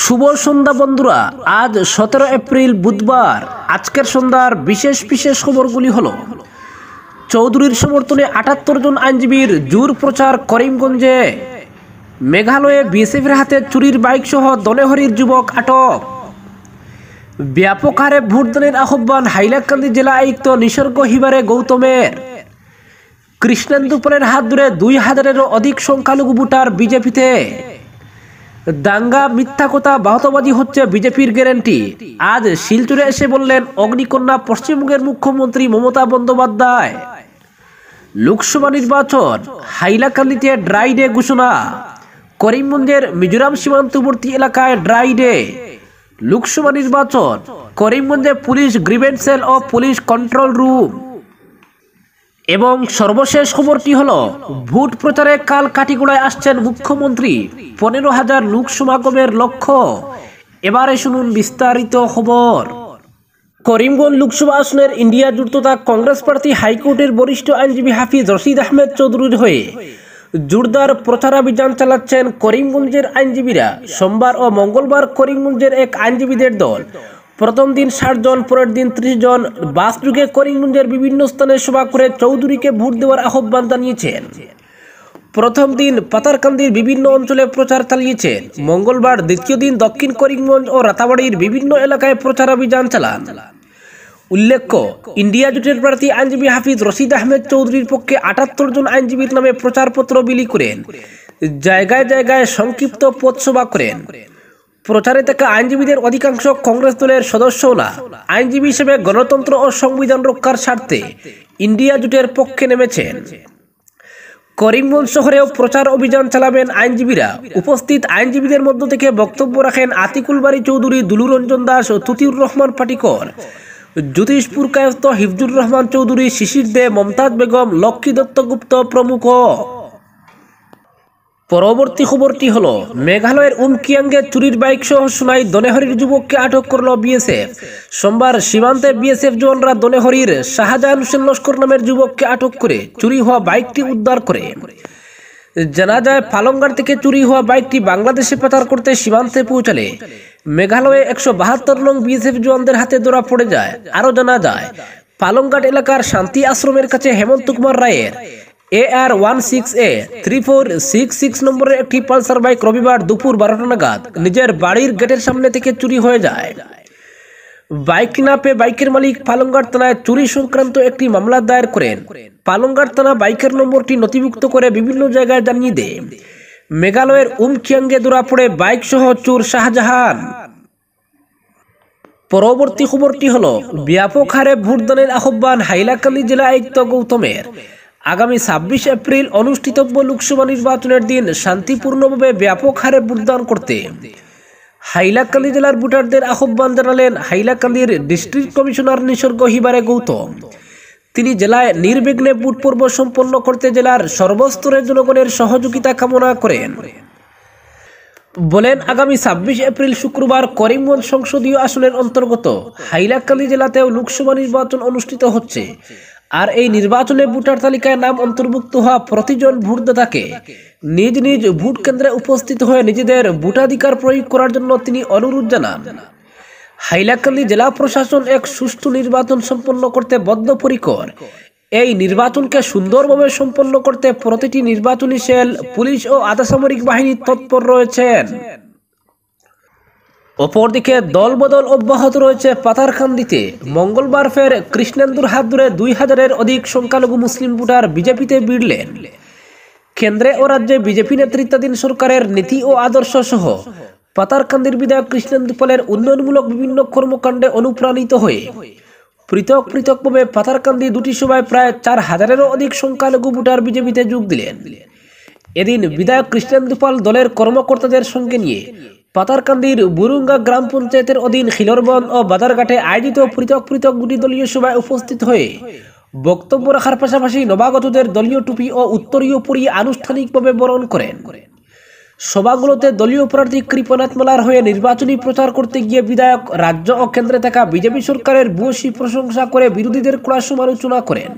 শুভ সন্ধ্যা বন্ধুরা আজ সতেরো এপ্রিল বুধবার আজকের সন্ধ্যার বিশেষ বিশেষ খবরগুলি হল চৌধুরীর সমর্থনে আটাত্তর জন আইনজীবীর জোর প্রচার করিমগঞ্জে মেঘালয়ে বিএসএফের হাতে চুরির বাইক সহ দলেহরির যুবক আটক ব্যাপক হারে ভোটদানের আহ্বান হাইলাকান্দি জেলা আয়ুক্ত নিসর্গ হিবারে গৌতমের কৃষ্ণেন্দুপুরের হাত ধরে দুই হাজারেরও অধিক সংখ্যালঘু ভোটার বিজেপিতে দাঙ্গা মিথ্যা কথা বাহতবাদী হচ্ছে বিজেপির গ্যারেন্টি আজ শিলচুরে এসে বললেন অগ্নিকন্যা পশ্চিমবঙ্গের মুখ্যমন্ত্রী মমতা বন্দ্যোপাধ্যায় লোকসভা নির্বাচন হাইলাকান্দিতে ড্রাই ডে ঘোষণা করিমগঞ্জের মিজোরাম সীমান্তবর্তী এলাকায় ড্রাই ডে লোকসভা নির্বাচন করিমগঞ্জে পুলিশ গ্রিভেন্ট সেল ও পুলিশ কন্ট্রোল রুম এবং সর্বশেষ খবরটি হল ভোট প্রচারে কাল কাটিগুড়ায় আসছেন মুখ্যমন্ত্রী পনেরো হাজার লোক সমাগমের লক্ষ্য এবারে শুনুন বিস্তারিত খবর করিমগঞ্জ লোকসভা আসনের ইন্ডিয়া জুটতা কংগ্রেস প্রার্থী হাইকোর্টের বরিষ্ঠ আইনজীবী হাফিজ রশিদ আহমেদ চৌধুরীর হয়ে জোরদার প্রচারাভিযান চালাচ্ছেন করিমগঞ্জের আইনজীবীরা সোমবার ও মঙ্গলবার করিমগঞ্জের এক আইনজীবীদের দল প্রথম দিন ষাটজন পরের দিন ত্রিশ জন বাস যুগে করিমগঞ্জের বিভিন্ন স্থানে সভা করে চৌধুরীকে ভোট দেওয়ার আহ্বান জানিয়েছেন প্রথম দিন পাতারকান্দির বিভিন্ন অঞ্চলে প্রচার চালিয়েছেন মঙ্গলবার দ্বিতীয় দিন দক্ষিণ করিমগঞ্জ ও রাতাবাড়ির বিভিন্ন এলাকায় প্রচার অভিযান চালান উল্লেখ্য ইন্ডিয়া জোটের প্রার্থী আইনজীবী হাফিজ রশিদ আহমেদ চৌধুরীর পক্ষে আটাত্তর জন আইনজীবীর নামে প্রচারপত্র বিলি করেন জায়গায় জায়গায় সংক্ষিপ্ত পথসভা করেন প্রচারে থাকা আইনজীবীদের অধিকাংশ কংগ্রেস দলের সদস্যও না আইনজীবী হিসেবে গণতন্ত্র ও সংবিধান রক্ষার স্বার্থে ইন্ডিয়া জুটের পক্ষে নেমেছেন করিমগঞ্জ শহরেও প্রচার অভিযান চালাবেন আইনজীবীরা উপস্থিত আইনজীবীদের মধ্য থেকে বক্তব্য রাখেন আতিকুল বাড়ি চৌধুরী দুলুরঞ্জন দাস ও তুতিউর রহমান পাটিকর জ্যোতিষপুর কায়স্থ হিফজুর রহমান চৌধুরী শিশির দে মমতাজ বেগম লক্ষ্মী দত্তগুপ্ত প্রমুখ পরবর্তী খবরটি হল মেঘালয়ের উমকিয়াঙ্গে চুরির বাইক সহ সোনাই দনেহরির যুবককে আটক করল বিএসএফ সোমবার সীমান্তে বিএসএফ জওয়ানরা দনেহরির শাহজাহান হোসেন লস্কর নামের যুবককে আটক করে চুরি হওয়া বাইকটি উদ্ধার করে জানা যায় পালংগার থেকে চুরি হওয়া বাইকটি বাংলাদেশে পাচার করতে সীমান্তে পৌঁছালে মেঘালয়ে একশো বাহাত্তর নং বিএসএফ জওয়ানদের হাতে ধরা পড়ে যায় আরও জানা যায় পালংঘাট এলাকার শান্তি আশ্রমের কাছে হেমন্ত কুমার রায়ের A R one six A three four six six নম্বরের একটি পালসার বাইক রবিবার দুপুর বারোটা নাগাদ নিজের বাড়ির গেটের সামনে থেকে চুরি হয়ে যায় বাইক না পেয়ে বাইকের মালিক পালঙ্গার থানায় চুরি সংক্রান্ত একটি মামলা দায়ের করেন পালঙ্গার থানা বাইকের নম্বরটি নথিভুক্ত করে বিভিন্ন জায়গায় জানিয়ে দেয় মেঘালয়ের উমখিয়াঙ্গে দূরা পড়ে বাইক সহ চুর শাহজাহান পরবর্তী খবরটি হল ব্যাপক হারে ভোটদানের আহ্বান হাইলাকান্দি জেলা আয়ুক্ত গৌতমের আগামী ছাব্বিশ এপ্রিল অনুষ্ঠিতব্য লোকসভা নির্বাচনের দিন শান্তিপূর্ণভাবে ব্যাপক হারে ভোটদান করতে হাইলাকান্দি জেলার ভোটারদের আহ্বান জানালেন হাইলাকান্দির ডিস্ট্রিক্ট কমিশনার নিসর্গ হিবারে গৌতম তিনি জেলায় নির্বিঘ্নে ভোট পূর্ব সম্পন্ন করতে জেলার সর্বস্তরের জনগণের সহযোগিতা কামনা করেন বলেন আগামী ছাব্বিশ এপ্রিল শুক্রবার করিমগঞ্জ সংসদীয় আসনের অন্তর্গত হাইলাকান্দি জেলাতেও লোকসভা নির্বাচন অনুষ্ঠিত হচ্ছে আর এই নির্বাচনে ভোটার তালিকায় নাম অন্তর্ভুক্ত হওয়া প্রতিজন ভোটদাতাকে নিজ নিজ ভোট কেন্দ্রে উপস্থিত হয়ে নিজেদের ভোটাধিকার প্রয়োগ করার জন্য তিনি অনুরোধ জানান হাইলাকান্দি জেলা প্রশাসন এক সুষ্ঠু নির্বাচন সম্পন্ন করতে বদ্ধপরিকর এই নির্বাচনকে সুন্দরভাবে সম্পন্ন করতে প্রতিটি নির্বাচনী সেল পুলিশ ও আধাসামরিক বাহিনী তৎপর রয়েছেন অপরদিকে দলবদল অব্যাহত রয়েছে পাতারকান্দিতে মঙ্গলবার ফের কৃষ্ণেন্দুর হাত ধরে দুই হাজারের অধিক সংখ্যালঘু মুসলিম ভোটার বিজেপিতে বিড়লেন কেন্দ্রে ও রাজ্যে বিজেপি নেতৃত্বাধীন সরকারের নীতি ও আদর্শ সহ পাতারকান্দির বিধায়ক কৃষ্ণেন্দু পালের উন্নয়নমূলক বিভিন্ন কর্মকাণ্ডে অনুপ্রাণিত হয়ে পৃথক পৃথকভাবে পাতারকান্দি দুটি সভায় প্রায় চার হাজারেরও অধিক সংখ্যালঘু ভোটার বিজেপিতে যোগ দিলেন এদিন বিধায়ক কৃষ্ণেন্দু পাল দলের কর্মকর্তাদের সঙ্গে নিয়ে পাতারকান্দির বুরুঙ্গা গ্রাম পঞ্চায়েতের অধীন খিলরবন ও বাজারঘাটে আয়োজিত পৃথক পৃথক দুটি দলীয় সভায় উপস্থিত হয়ে বক্তব্য রাখার পাশাপাশি নবাগতদের দলীয় টুপি ও উত্তরীয় পুরী আনুষ্ঠানিকভাবে বরণ করেন সভাগুলোতে দলীয় প্রার্থী কৃপনাথ মালার হয়ে নির্বাচনী প্রচার করতে গিয়ে বিধায়ক রাজ্য ও কেন্দ্রে থাকা বিজেপি সরকারের ভূয়সী প্রশংসা করে বিরোধীদের কড়া সমালোচনা করেন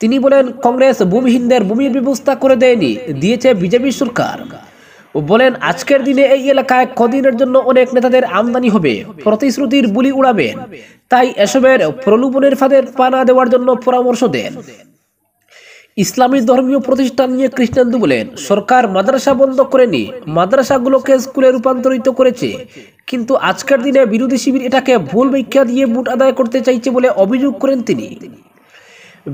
তিনি বলেন কংগ্রেস ভূমিহীনদের ভূমির ব্যবস্থা করে দেয়নি দিয়েছে বিজেপি সরকার বলেন আজকের দিনে এই এলাকায় কদিনের জন্য অনেক নেতাদের আমদানি হবে প্রতিশ্রুতির বুলি উড়াবেন তাই এসবের প্রলোভনের ফাঁদের পানা দেওয়ার জন্য পরামর্শ দেন ইসলামী ধর্মীয় প্রতিষ্ঠান নিয়ে কৃষ্ণান্দু বলেন সরকার মাদ্রাসা বন্ধ করেনি মাদ্রাসাগুলোকে স্কুলে রূপান্তরিত করেছে কিন্তু আজকের দিনে বিরোধী শিবির এটাকে ভুল ব্যাখ্যা দিয়ে ভোট আদায় করতে চাইছে বলে অভিযোগ করেন তিনি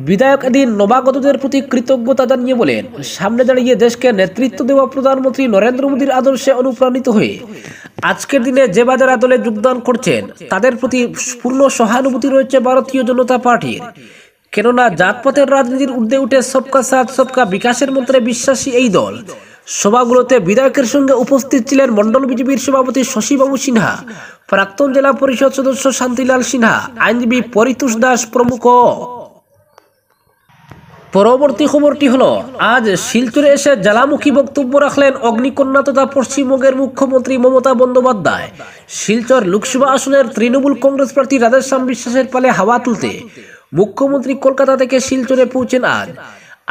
বিধায়ক এদিন নবাগতদের প্রতি কৃতজ্ঞতা জানিয়ে বলেন সামনে দাঁড়িয়ে দেশকে নেতৃত্ব দেওয়া প্রধানমন্ত্রী নরেন্দ্র মোদীর আদর্শে অনুপ্রাণিত হয়ে আজকের দিনে যে বাজারা আদলে যোগদান করছেন তাদের প্রতি পূর্ণ সহানুভূতি রয়েছে ভারতীয় জনতা পার্টির কেননা জাতপথের রাজনীতির উর্ধে উঠে সবকা সাথ সবকা বিকাশের মন্ত্রে বিশ্বাসী এই দল সভাগুলোতে বিধায়কের সঙ্গে উপস্থিত ছিলেন মন্ডল বিজেপির সভাপতি শশীবাবু সিনহা প্রাক্তন জেলা পরিষদ সদস্য শান্তিলাল সিনহা আইনজীবী পরিতোষ দাস প্রমুখ পরবর্তী খবরটি হলো আজ শিলচরে এসে জ্বালামুখী বক্তব্য রাখলেন অগ্নিকন্যা তথা পশ্চিমবঙ্গের মুখ্যমন্ত্রী মমতা বন্দ্যোপাধ্যায় শিলচর লোকসভা আসনের তৃণমূল কংগ্রেস প্রার্থী রাধেশ্যাম বিশ্বাসের পালে হাওয়া তুলতে মুখ্যমন্ত্রী কলকাতা থেকে শিলচরে পৌঁছেন আজ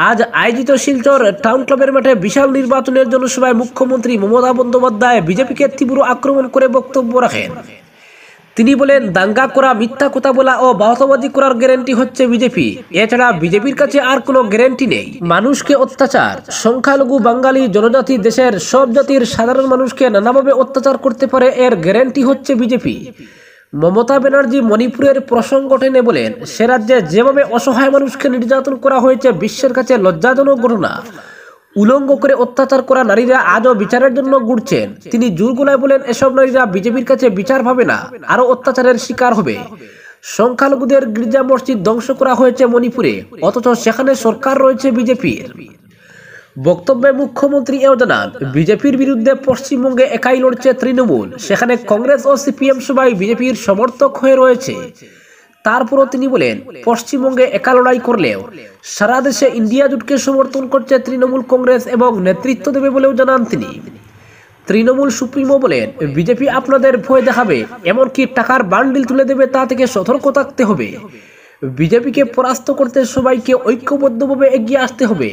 আজ আয়োজিত শিলচর টাউন ক্লাবের মাঠে বিশাল নির্বাচনের জনসভায় মুখ্যমন্ত্রী মমতা বন্দ্যোপাধ্যায় বিজেপিকে তীব্র আক্রমণ করে বক্তব্য রাখেন তিনি বলেন দাঙ্গা করা মিথ্যা কথা বলা ও বাহতবাদী করার গ্যারেন্টি হচ্ছে বিজেপি এছাড়া বিজেপির কাছে আর কোনো গ্যারেন্টি নেই মানুষকে অত্যাচার সংখ্যালঘু বাঙালি জনজাতি দেশের সব জাতির সাধারণ মানুষকে নানাভাবে অত্যাচার করতে পারে এর গ্যারেন্টি হচ্ছে বিজেপি মমতা ব্যানার্জি মণিপুরের প্রসঙ্গ টেনে বলেন সে রাজ্যে যেভাবে অসহায় মানুষকে নির্যাতন করা হয়েছে বিশ্বের কাছে লজ্জাজনক ঘটনা উলঙ্গ করে অত্যাচার করা নারীরা আজও বিচারের জন্য ঘুরছেন তিনি জোর বলেন এসব নারীরা বিজেপির কাছে বিচার পাবে না আরও অত্যাচারের শিকার হবে সংখ্যালঘুদের গির্জা মসজিদ ধ্বংস করা হয়েছে মণিপুরে অথচ সেখানে সরকার রয়েছে বিজেপির বক্তব্যে মুখ্যমন্ত্রী এও জানান বিজেপির বিরুদ্ধে পশ্চিমবঙ্গে একাই লড়ছে তৃণমূল সেখানে কংগ্রেস ও সিপিএম সবাই বিজেপির সমর্থক হয়ে রয়েছে তারপরও তিনি বলেন পশ্চিমবঙ্গে একা লড়াই করলেও সারা দেশে ইন্ডিয়া জুটকে সমর্থন করছে তৃণমূল কংগ্রেস এবং নেতৃত্ব দেবে বলেও জানান তিনি তৃণমূল সুপ্রিমো বলেন বিজেপি আপনাদের ভয় দেখাবে এমনকি টাকার বান্ডিল তুলে দেবে তা থেকে সতর্ক থাকতে হবে বিজেপিকে পরাস্ত করতে সবাইকে ঐক্যবদ্ধভাবে এগিয়ে আসতে হবে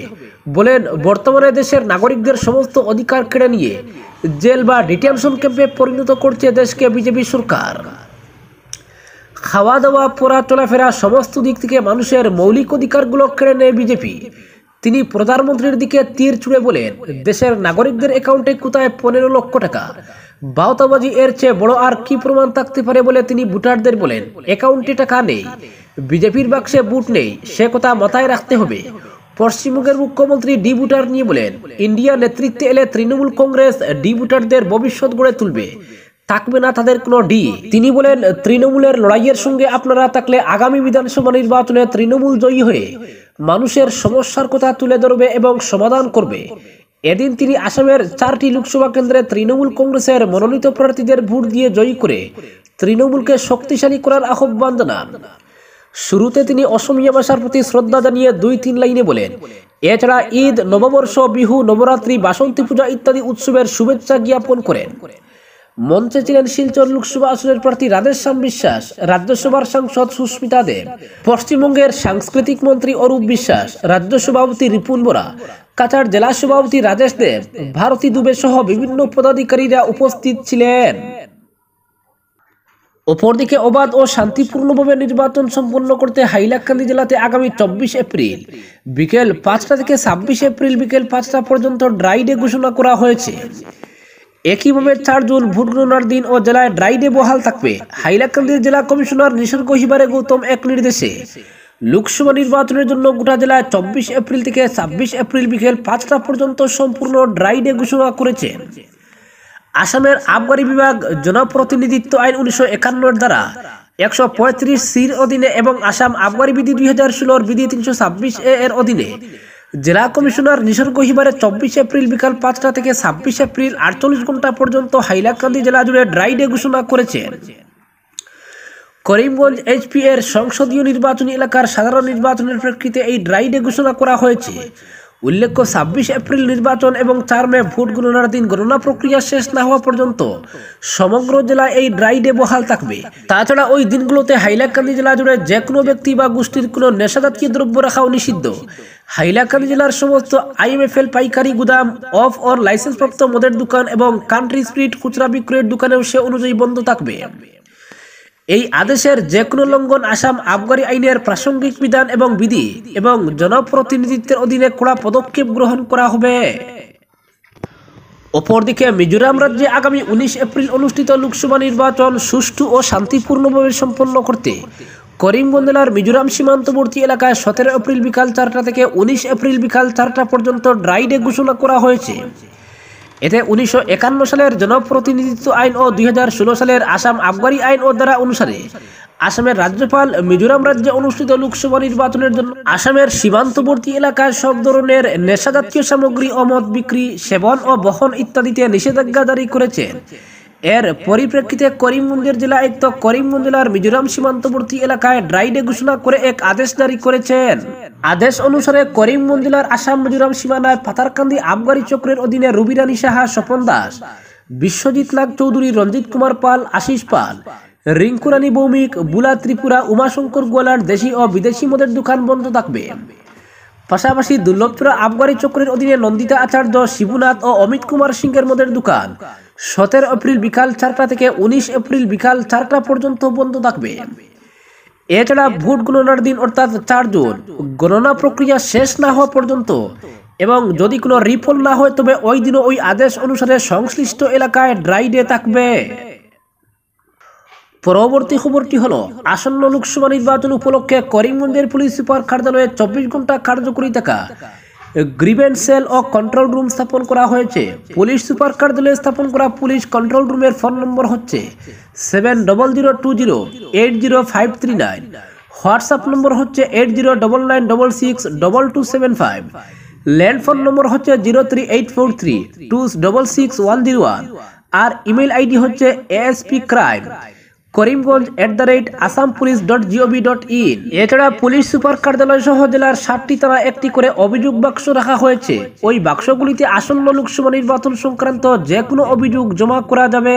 বলেন বর্তমানে দেশের নাগরিকদের সমস্ত অধিকার কেড়ে নিয়ে জেল বা ডিটেনশন ক্যাম্পে পরিণত করছে দেশকে বিজেপি সরকার খাওয়া দাওয়া পড়া চলাফেরা সমস্ত দিক থেকে মানুষের মৌলিক অধিকারগুলো কেড়ে নেয় বিজেপি তিনি প্রধানমন্ত্রীর দিকে তীর ছুড়ে বলেন দেশের নাগরিকদের অ্যাকাউন্টে কোথায় পনেরো লক্ষ টাকা বাউতাবাজি এর চেয়ে বড় আর কি প্রমাণ থাকতে পারে বলে তিনি ভোটারদের বলেন অ্যাকাউন্টে টাকা নেই বিজেপির বাক্সে বুট নেই সে কথা মাথায় রাখতে হবে পশ্চিমবঙ্গের মুখ্যমন্ত্রী ডি বুটার নিয়ে বলেন ইন্ডিয়া নেতৃত্বে এলে তৃণমূল কংগ্রেস ডি বুটারদের ভবিষ্যৎ গড়ে তুলবে থাকবে না তাদের কোনো ডি তিনি বলেন তৃণমূলের লড়াইয়ের সঙ্গে আপনারা থাকলে আগামী বিধানসভা নির্বাচনে তৃণমূল জয়ী হয়ে মানুষের সমস্যার কথা তুলে ধরবে এবং সমাধান করবে এদিন তিনি আসামের চারটি লোকসভা কেন্দ্রে তৃণমূল কংগ্রেসের মনোনীত প্রার্থীদের ভোট দিয়ে জয়ী করে তৃণমূলকে শক্তিশালী করার আহ্বান জানান শুরুতে তিনি অসমীয়া ভাষার প্রতি শ্রদ্ধা জানিয়ে দুই তিন লাইনে বলেন এছাড়া ঈদ নববর্ষ বিহু নবরাত্রি বাসন্তী পূজা ইত্যাদি উৎসবের শুভেচ্ছা জ্ঞাপন করেন মঞ্চে ছিলেন শিলচর লোকসভা আসনের প্রার্থী রাধেশ্যাম বিশ্বাস রাজ্যসভার সাংসদ সুস্মিতা দেব পশ্চিমবঙ্গের সাংস্কৃতিক মন্ত্রী অরূপ বিশ্বাস রাজ্য সভাপতি রিপুন বোরা কাছাড় জেলা সভাপতি রাজেশ দেব ভারতী দুবে সহ বিভিন্ন পদাধিকারীরা উপস্থিত ছিলেন অপরদিকে অবাধ ও শান্তিপূর্ণভাবে নির্বাচন সম্পন্ন করতে হাইলাকান্দি জেলাতে আগামী চব্বিশ এপ্রিল বিকেল পাঁচটা থেকে ছাব্বিশ এপ্রিল বিকেল পাঁচটা পর্যন্ত ড্রাই ডে ঘোষণা করা হয়েছে একইভাবে চার জুন ভোট গ্রহণের দিন ও জেলায় ডে বহাল থাকবে হাইলাকান্দির জেলা কমিশনার নিসর্গ কহিবারে গৌতম এক নির্দেশে লোকসভা নির্বাচনের জন্য গোটা জেলায় চব্বিশ এপ্রিল থেকে ছাব্বিশ এপ্রিল বিকেল পাঁচটা পর্যন্ত সম্পূর্ণ ড্রাইডে ঘোষণা করেছে আসামের আবগারি বিভাগ জনপ্রতিনিধিত্ব আইন উনিশশো একান্নর দ্বারা একশো পঁয়ত্রিশ সির অধীনে এবং আসাম আবগারি বিধি দুই হাজার ষোলোর বিধি তিনশো ছাব্বিশ এ এর অধীনে জেলা কমিশনার নিসর্গ হিবারে চব্বিশ এপ্রিল বিকাল পাঁচটা থেকে ছাব্বিশ এপ্রিল আটচল্লিশ ঘন্টা পর্যন্ত হাইলাকান্দি জেলা জুড়ে ড্রাই ডে ঘোষণা করেছে করিমগঞ্জ এইচপি এর সংসদীয় নির্বাচনী এলাকার সাধারণ নির্বাচনের প্রেক্ষিতে এই ড্রাই ডে ঘোষণা করা হয়েছে উল্লেখ্য ছাব্বিশ এপ্রিল নির্বাচন এবং চার মে ভোট গণনার দিন গণনা প্রক্রিয়া শেষ না হওয়া পর্যন্ত সমগ্র জেলায় এই ড্রাই ডে বহাল থাকবে তাছাড়া ওই দিনগুলোতে হাইলাকান্দি জেলা জুড়ে যে কোনো ব্যক্তি বা গোষ্ঠীর কোনো নেশাজাতীয় দ্রব্য রাখাও নিষিদ্ধ হাইলাকান্দি জেলার সমস্ত আইএমএফএল পাইকারি গুদাম অফ অর লাইসেন্সপ্রাপ্ত মদের দোকান এবং কান্ট্রি স্প্রিট খুচরা বিক্রয়ের দোকানেও সে অনুযায়ী বন্ধ থাকবে এই আদেশের যে কোনো লঙ্ঘন আসাম আবগারি আইনের প্রাসঙ্গিক বিধান এবং বিধি এবং জনপ্রতিনিধিত্বের অধীনে কড়া পদক্ষেপ গ্রহণ করা হবে অপরদিকে মিজোরাম রাজ্যে আগামী উনিশ এপ্রিল অনুষ্ঠিত লোকসভা নির্বাচন সুষ্ঠু ও শান্তিপূর্ণভাবে সম্পন্ন করতে করিমগঞ্জ জেলার মিজোরাম সীমান্তবর্তী এলাকায় সতেরো এপ্রিল বিকাল চারটা থেকে উনিশ এপ্রিল বিকাল চারটা পর্যন্ত ড্রাইডে ঘোষণা করা হয়েছে এতে উনিশশো সালের জনপ্রতিনিধিত্ব আইন ও দুই সালের আসাম আবগারি আইন ও দ্বারা অনুসারে আসামের রাজ্যপাল মিজোরাম রাজ্যে অনুষ্ঠিত লোকসভা নির্বাচনের জন্য আসামের সীমান্তবর্তী এলাকায় সব ধরনের নেশাজাতীয় সামগ্রী ও মদ বিক্রি সেবন ও বহন ইত্যাদিতে নিষেধাজ্ঞা জারি করেছেন এর পরিপ্রেক্ষিতে করিমগঞ্জের জেলা আয়ুক্ত করিমগঞ্জ জেলার মিজোরাম সীমান্তবর্তী এলাকায় ডে ঘোষণা করে এক আদেশ জারি করেছেন আদেশ অনুসারে করিমগঞ্জ জেলার আসাম মিজোরাম সীমানায় পাথারকান্দি আবগারি চক্রের অধীনে রুবিরানী সাহা স্বপন দাস বিশ্বজিৎ নাগ চৌধুরী রঞ্জিত কুমার পাল আশিস পাল রিঙ্কুরানী ভৌমিক বুলা ত্রিপুরা উমাশঙ্কর গোয়ালার দেশি ও বিদেশি মদের দোকান বন্ধ থাকবে পাশাপাশি দুর্লভপুরা আবগারি চক্রের অধীনে নন্দিতা আচার্য শিবুনাথ ও অমিত কুমার সিংয়ের মদের দোকান সতেরো এপ্রিল বিকাল চারটা থেকে উনিশ এপ্রিল বিকাল চারটা পর্যন্ত বন্ধ থাকবে এছাড়া ভোট গণনার দিন অর্থাৎ চার জুন গণনা প্রক্রিয়া শেষ না হওয়া পর্যন্ত এবং যদি কোনো রিফল না হয় তবে ওই দিনও ওই আদেশ অনুসারে সংশ্লিষ্ট এলাকায় ড্রাই ডে থাকবে পরবর্তী খবরটি হলো আসন্ন লোকসভা নির্বাচন উপলক্ষে করিমগঞ্জের পুলিশ সুপার কার্যালয়ে চব্বিশ ঘন্টা কার্যকরী থাকা গ্রিভেন্স সেল ও কন্ট্রোল রুম স্থাপন করা হয়েছে পুলিশ সুপার কার্যালয়ে স্থাপন করা পুলিশ কন্ট্রোল রুমের ফোন নম্বর হচ্ছে seven double zero two zero eight zero five three nine WhatsApp নম্বর হচ্ছে eight zero double nine double six double two seven five land phone নম্বর হচ্ছে zero three eight four three two double six one zero one আর email ID হচ্ছে ASP crime Karimganj at the rate Assam police dot gov dot in এছাড়া police super কার্যালয় সহ জেলার ষাটটি তারা একটি করে অভিযোগ বাক্স রাখা হয়েছে ওই বাক্সগুলিতে আসন্ন লোকসভা নির্বাচন সংক্রান্ত যে কোনো অভিযোগ জমা করা যাবে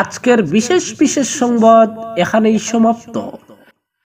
আজকের বিশেষ বিশেষ সংবাদ এখানেই সমাপ্ত